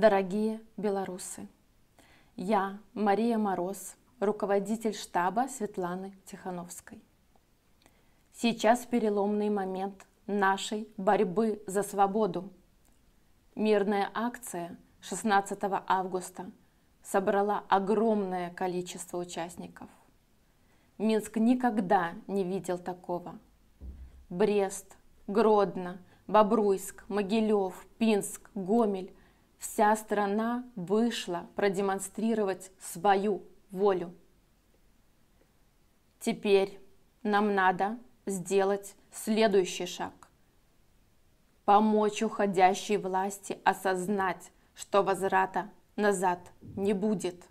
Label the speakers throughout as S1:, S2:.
S1: Дорогие белорусы! Я, Мария Мороз, руководитель штаба Светланы Тихановской. Сейчас переломный момент нашей борьбы за свободу. Мирная акция 16 августа собрала огромное количество участников. Минск никогда не видел такого. Брест, Гродно, Бобруйск, Могилев, Пинск, Гомель Вся страна вышла продемонстрировать свою волю. Теперь нам надо сделать следующий шаг. Помочь уходящей власти осознать, что возврата назад не будет.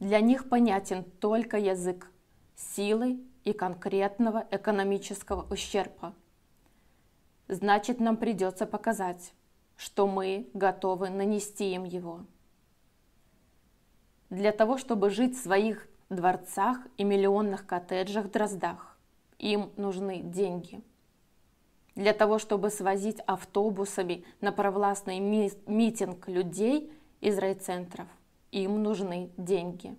S1: Для них понятен только язык силы и конкретного экономического ущерба. Значит, нам придется показать, что мы готовы нанести им его. Для того, чтобы жить в своих дворцах и миллионных коттеджах-дроздах, им нужны деньги. Для того, чтобы свозить автобусами на провластный митинг людей из райцентров, им нужны деньги.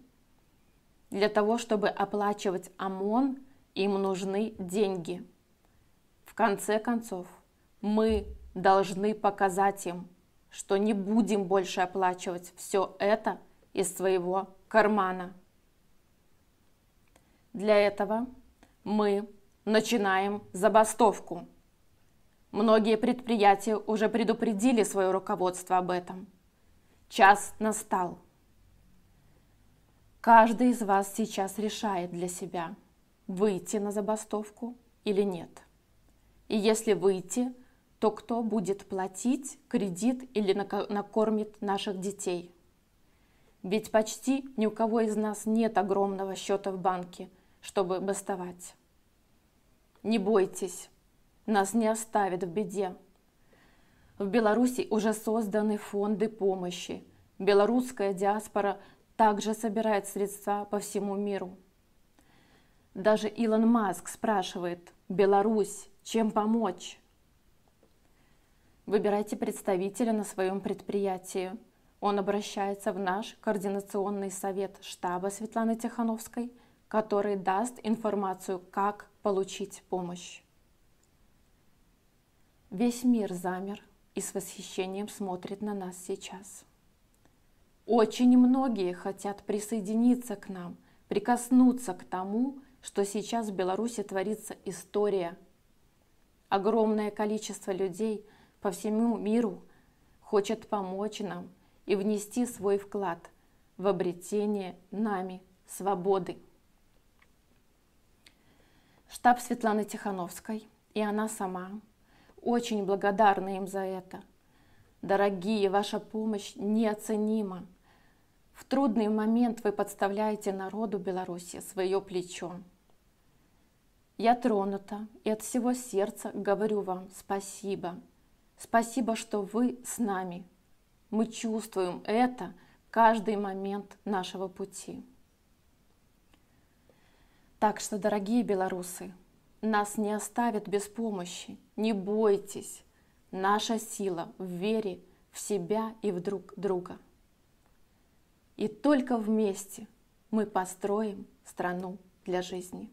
S1: Для того, чтобы оплачивать ОМОН, им нужны деньги. В конце концов, мы должны показать им, что не будем больше оплачивать все это из своего кармана. Для этого мы начинаем забастовку. Многие предприятия уже предупредили свое руководство об этом. Час настал. Каждый из вас сейчас решает для себя, выйти на забастовку или нет. И если выйти – то кто будет платить кредит или накормит наших детей? Ведь почти ни у кого из нас нет огромного счета в банке, чтобы бастовать. Не бойтесь, нас не оставят в беде. В Беларуси уже созданы фонды помощи. Белорусская диаспора также собирает средства по всему миру. Даже Илон Маск спрашивает «Беларусь, чем помочь?» Выбирайте представителя на своем предприятии. Он обращается в наш координационный совет штаба Светланы Тихановской, который даст информацию, как получить помощь. Весь мир замер и с восхищением смотрит на нас сейчас. Очень многие хотят присоединиться к нам, прикоснуться к тому, что сейчас в Беларуси творится история. Огромное количество людей – по всему миру хочет помочь нам и внести свой вклад в обретение нами свободы. Штаб Светланы Тихановской и она сама очень благодарны им за это. Дорогие, ваша помощь неоценима. В трудный момент вы подставляете народу Беларуси свое плечо. Я тронута и от всего сердца говорю вам спасибо. Спасибо, что вы с нами. Мы чувствуем это каждый момент нашего пути. Так что, дорогие белорусы, нас не оставят без помощи. Не бойтесь. Наша сила в вере в себя и в друг друга. И только вместе мы построим страну для жизни.